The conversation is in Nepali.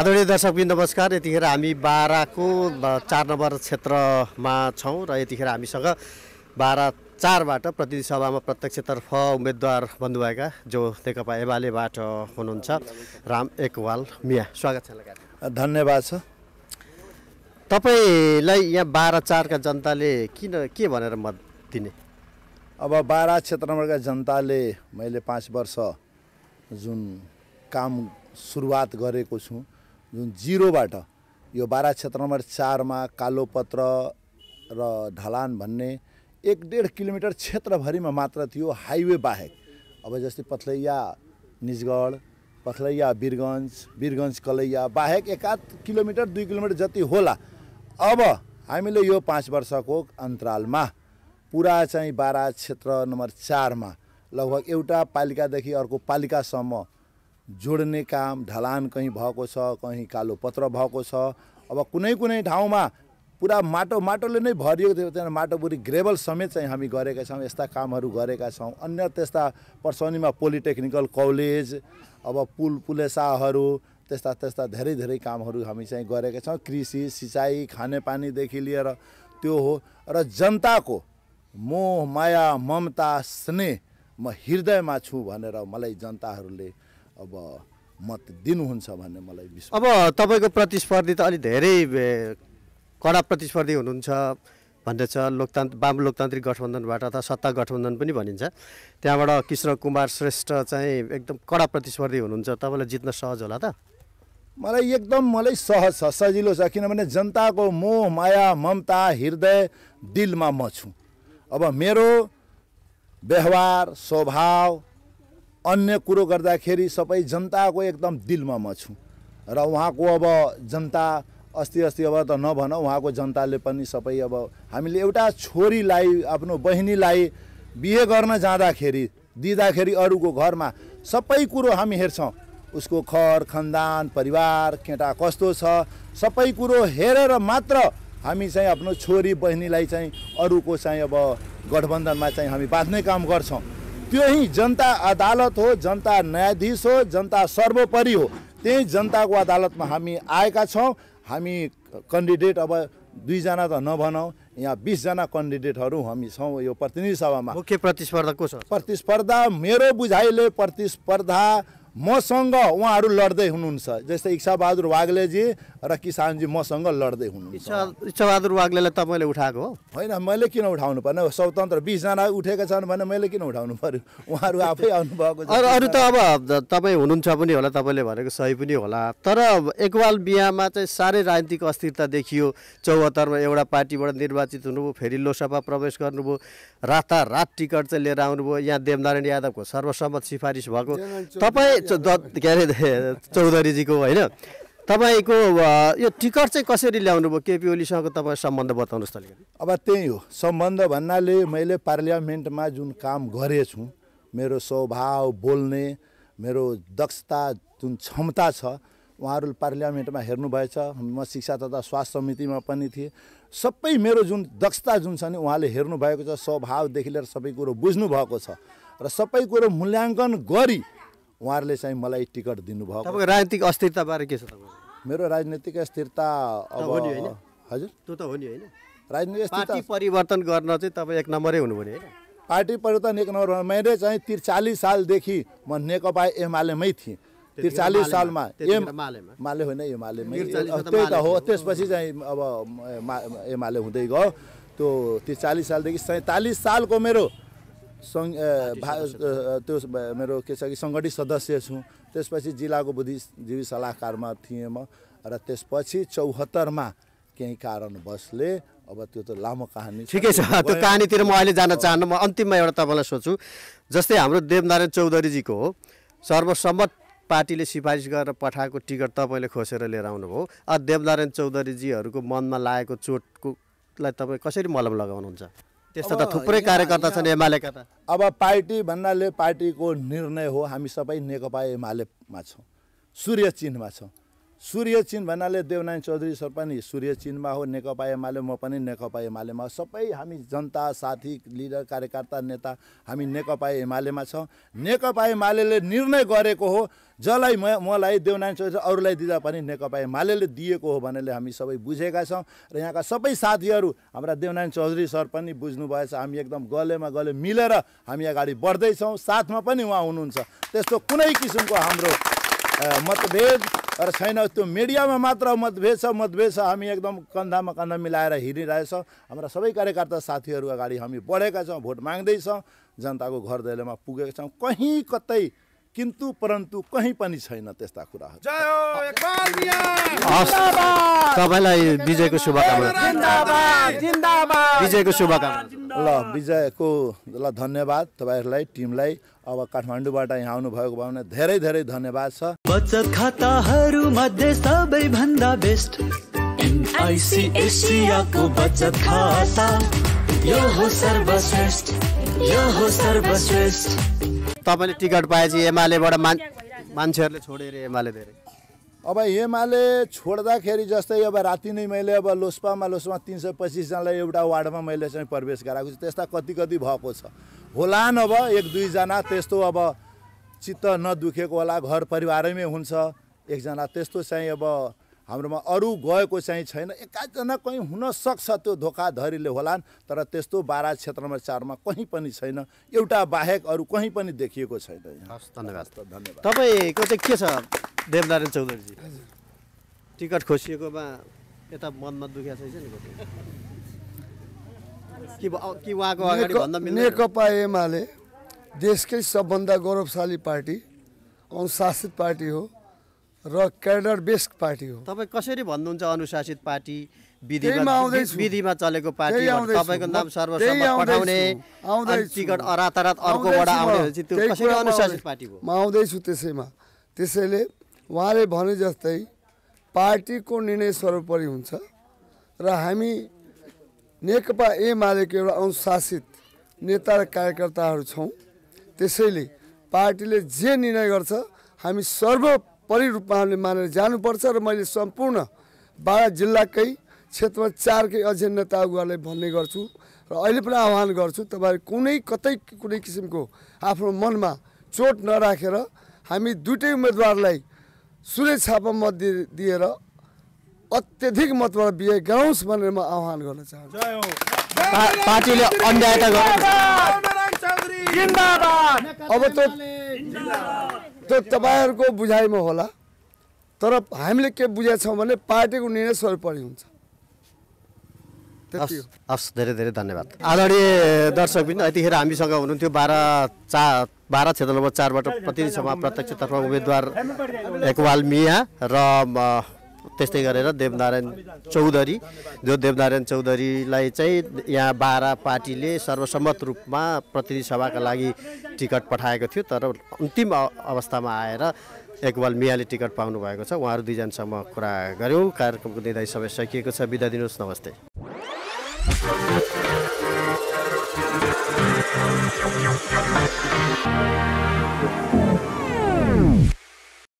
आदरणीय दर्शकबिन नमस्कार यतिखेर हामी बाह्रको चार नम्बर क्षेत्रमा छौँ र यतिखेर हामीसँग बाह्र चारबाट प्रतिनिधि सभामा प्रत्यक्षतर्फ उम्मेद्वार बन्नुभएका जो नेकपा एमालेबाट हुनुहुन्छ राम एकवाल मिया स्वागत छ धन्यवाद छ तपाईँलाई यहाँ बाह्र चारका जनताले किन के भनेर मत दिने अब बाह्र क्षेत्र नम्बरका जनताले मैले पाँच वर्ष जुन काम सुरुवात गरेको छु जुन जिरोबाट यो बाह्र क्षेत्र नम्बर चारमा कालोपत्र र ढलान भन्ने एक डेढ किलोमिटर क्षेत्रभरिमा मात्र थियो हाइवे बाहेक अब जस्तै पथलैया निजगढ पथलैया बिरगन्ज बिरगन्ज कलैया बाहेक एकाध किलोमिटर दुई किलोमिटर जति होला अब हामीले यो पाँच वर्षको अन्तरालमा पुरा चाहिँ बाह्र क्षेत्र नम्बर चारमा लगभग एउटा पालिकादेखि अर्को पालिकासम्म जोड्ने काम ढलान कहीँ भएको छ कहीँ कालो पत्र भएको छ अब कुनै कुनै ठाउँमा पुरा माटो माटोले नै भरिएको थियो त्यहाँ माटोपुरी ग्रेभल समेत चाहिँ हामी गरेका छौँ यस्ता कामहरू गरेका छौँ अन्य त्यस्ता पर्सौनीमा पोलिटेक्निकल कलेज अब पुल पुलेसाहरू त्यस्ता त्यस्ता धेरै धेरै कामहरू हामी चाहिँ गरेका छौँ कृषि सिँचाइ खानेपानीदेखि लिएर त्यो हो र जनताको मोह माया ममता स्नेह म हृदयमा छु भनेर मलाई जनताहरूले अब मत दिनुहुन्छ भन्ने मलाई विश्वास अब तपाईँको प्रतिस्पर्धी त अलिक धेरै कडा प्रतिस्पर्धी हुनुहुन्छ भन्दछ लोकतान्त्र वाम लोकतान्त्रिक गठबन्धनबाट अथवा सत्ता गठबन्धन पनि भनिन्छ त्यहाँबाट कृष्ण कुमार श्रेष्ठ चाहिँ एकदम कडा प्रतिस्पर्धी हुनुहुन्छ तपाईँलाई जित्न सहज होला त मलाई एकदम मलाई सहज छ सजिलो छ किनभने जनताको मोह माया ममता हृदय दिलमा म छु अब मेरो व्यवहार स्वभाव अन्य कुरो गर्दाखेरि सबै जनताको एकदम दिलमा म छु र उहाँको अब जनता अस्ति अस्ति अब त नभन उहाँको जनताले पनि सबै अब हामीले एउटा छोरीलाई आफ्नो बहिनीलाई बिहे गर्न जाँदाखेरि दिँदाखेरि अरूको घरमा सबै कुरो हामी हेर्छौँ उसको खर खानदान परिवार केटा कस्तो छ सबै कुरो हेरेर मात्र हामी चाहिँ आफ्नो छोरी बहिनीलाई चाहिँ अरूको चाहिँ अब गठबन्धनमा चाहिँ हामी बाँध्ने काम गर्छौँ त्यही जनता अदालत हो जनता न्यायाधीश हो जनता सर्वोपरि हो त्यही जनताको अदालतमा हामी आएका छौँ हामी कन्डिडेट अब दुईजना त नभनौँ यहाँ बिसजना कन्डिडेटहरू हामी छौँ यो प्रतिनिधि सभामा मुख्य प्रतिस्पर्धा को छ प्रतिस्पर्धा मेरो बुझाइले प्रतिस्पर्धा मसँग उहाँहरू लड्दै हुनुहुन्छ जस्तै इच्छाबहादुर वाग्लेजी र किसानजी मसँग लड्दै हुनुहुन्छ इक्साबहादुर वाग्लेलाई तपाईँले उठाएको हो होइन मैले किन उठाउनु पर्ने स्वतन्त्र बिसजना उठेका छन् भने मैले किन उठाउनु पर्यो उहाँहरू आफै आउनुभएको अरू अरू त अब तपाईँ हुनुहुन्छ पनि होला तपाईँले भनेको सही पनि होला तर एकवाल बिहामा चाहिँ साह्रै राजनीतिक अस्थिरता देखियो चौहत्तरमा एउटा पार्टीबाट निर्वाचित हुनुभयो फेरि लोकसभा प्रवेश गर्नुभयो रातारात टिकट चाहिँ लिएर आउनुभयो यहाँ देवनारायण यादवको सर्वसम्मत सिफारिस भएको तपाईँ के अरे चौधरीजीको होइन तपाईँको यो टिकट चाहिँ कसरी ल्याउनु भयो केपी ओलीसँगको तपाईँ सम्बन्ध बताउनुहोस् त अब त्यही हो सम्बन्ध भन्नाले मैले पार्लियामेन्टमा जुन काम गरेछु मेरो स्वभाव बोल्ने मेरो दक्षता जुन क्षमता छ उहाँहरू पार्लियामेन्टमा हेर्नुभएछ म शिक्षा तथा स्वास्थ्य समितिमा पनि थिएँ सबै मेरो जुन दक्षता जुन छ नि उहाँले हेर्नुभएको छ स्वभावदेखि लिएर सबै कुरो बुझ्नुभएको छ र सबै कुरो मूल्याङ्कन गरी उहाँहरूले चाहिँ मलाई टिकट दिनुभयो तपाईँको राजनीतिक अस्थिरताबारे के छ मेरो राजनीतिक अस्थिरता अब हजुर त्यो त हो नि होइन राजनीतिक पार्टी परिवर्तन गर्न चाहिँ तपाईँ एक नम्बरै हुनुभयो होइन पार्टी परिवर्तन एक नम्बर मैले चाहिँ त्रिचालिस सालदेखि म नेकपा एमालेमै थिएँ त्रिचालिस सालमा एमाले माले होइन एमालेमै त्यही त हो त्यसपछि चाहिँ अब एमाले हुँदै गयो त्यो त्रिचालिस सालदेखि सैँतालिस सालको मेरो सङ्घ त्यो मेरो के छ कि सङ्गठित सदस्य छु त्यसपछि जिल्लाको बुद्धिजीवी सल्लाहकारमा थिएँ म र त्यसपछि चौहत्तरमा केही कारणवशले अब त्यो त लामो कहानी ठिकै छ त्यो कहानीतिर म अहिले जान चाहन्न म अन्तिममा एउटा तपाईँलाई सोध्छु जस्तै हाम्रो देवनारायण चौधरीजीको हो सर्वसम्मत पार्टीले सिफारिस गरेर पठाएको टिकट तपाईँले खोसेर लिएर आउनुभयो देवनारायण चौधरीजीहरूको मनमा लागेको चोटकोलाई तपाईँ कसरी मलम लगाउनुहुन्छ त्यस्तो त थुप्रै कार्यकर्ता छन् एमालेका त अब पार्टी भन्नाले पार्टीको निर्णय हो हामी सबै नेकपा एमालेमा छौँ सूर्य चिन्हमा छौँ सूर्य चिन भन्नाले देवनारायण चौधरी सर पनि सूर्य चिनमा हो नेकपा एमाले म पनि नेकपा एमालेमा हो सबै हामी जनता साथी लिडर कार्यकर्ता नेता हामी नेकपा एमालेमा छौँ नेकपा एमाले निर्णय गरेको हो जसलाई म मलाई देवनारायण चौधरी अरूलाई दिँदा पनि नेकपा एमाले दिएको हो भनेर हामी सबै बुझेका छौँ र यहाँका सबै साथीहरू हाम्रा देवनारायण चौधरी सर पनि बुझ्नुभएछ हामी एकदम गलेमा गले मिलेर हामी अगाडि बढ्दैछौँ साथमा पनि उहाँ हुनुहुन्छ त्यस्तो कुनै किसिमको हाम्रो मतभेद तर छैन त्यो मिडियामा मात्र मतभेद छ मतभेद छ हामी एकदम कन्धामा कन्धा मिलाएर हिँडिरहेछौँ हाम्रा सबै कार्यकर्ता साथीहरू अगाडि हामी बढेका छौँ भोट माग्दैछौँ जनताको घर दैलोमा पुगेका छौँ कहीँ कतै किन्तु परन्तु कहीँ पनि छैन त्यस्ता कुराहरू तपाईँलाई विजयको शुभकामना विजयको शुभकामना ल विजयको ल धन्यवाद तपाईँहरूलाई टिमलाई अब काठमाडौँबाट यहाँ आउनुभएको भए धेरै धेरै धन्यवाद छ बचत खाताहरू मध्ये सबैभन्दा बेस्ट एसियाको बचत खाता यो हो सर्वश्रेष्ठ यो हो सर्वश्रेष्ठ तपाईँले टिकट पाएपछि एमालेबाट मान्छेहरूले छोडेर एमाले धेरै अब एमाले छोड्दाखेरि जस्तै अब राति नै मैले अब लोस्पामा लोसपा तिन सय पच्चिसजनालाई एउटा वार्डमा मैले चाहिँ प्रवेश गराएको छु त्यस्ता कति कति भएको छ होला न अब एक दुईजना त्यस्तो अब चित्त नदुखेको होला घर परिवारैमै हुन्छ एकजना त्यस्तो चाहिँ अब हाम्रोमा अरू गएको चाहिँ छैन एक्काइसजना कहीँ हुनसक्छ त्यो धोकाधरीले होलान् तर त्यस्तो बाह्र क्षेत्र नम्बर चारमा कहीँ पनि छैन एउटा बाहेक अरू कहीँ पनि देखिएको छैन धन्यवाद धन्यवाद तपाईँको चाहिँ के छ देवनारायण चौधरीजी टिकट खोसिएकोमा यता मनमा दुखिया छैछ नि नेकपा एमाले देशकै सबभन्दा गौरवशाली पार्टी अनुशासित पार्टी हो र क्याडर बेस्ड पार्टी हो तपाईँ कसरी भन्नुहुन्छ अनुशासित पार्टी विधिमा चलेको पार्टी तपाईँको नाम सर्वसम्मत म आउँदैछु त्यसैमा त्यसैले उहाँले भने जस्तै पार्टीको निर्णय सर्वोपरि हुन्छ र हामी नेकपा एमालेको एउटा अनुशासित नेता र कार्यकर्ताहरू छौँ त्यसैले पार्टीले जे निर्णय गर्छ हामी सर्व परिरूपमा हामीले मानेर जानुपर्छ र मैले सम्पूर्ण बाह्र जिल्लाकै क्षेत्रमा चारकै अझै नेता भन्ने गर्छु र अहिले पनि आह्वान गर्छु तपाईँहरू कुनै कतै कुनै किसिमको आफ्नो मनमा चोट नराखेर हामी दुइटै उम्मेदवारलाई सुने छापा मत दिएर अत्यधिक मतबाट बिहे गराउँछ भनेर म आह्वान गर्न चाहन्छु पार्टीले अन्यायता अब त त्यो तपाईँहरूको बुझाइमा होला तर हामीले के बुझेका छौँ भने पार्टीको निर्णय सर्वोपरि हुन्छ हस् धेरै धेरै धन्यवाद आदरणीय दर्शक पनि यतिखेर हामीसँग हुनुहुन्थ्यो बाह्र चार बाह्र क्षेत्र नम्बर चारबाट प्रतिनिधि सभा प्रत्यक्षतर्फ उम्मेद्वार एकवाल मिया र त्यस्तै गरेर देवनारायण चौधरी जो देवनारायण चौधरीलाई चाहिँ यहाँ बाह्र पार्टीले सर्वसम्मत रूपमा प्रतिनिधि सभाका लागि टिकट पठाएको थियो तर अन्तिम अवस्थामा आएर एकवाल मियाले टिकट पाउनु भएको छ उहाँहरू दुईजनासम्म कुरा गऱ्यौँ कार्यक्रमको निर्धारित सबै सकिएको छ बिदा दिनुहोस् नमस्ते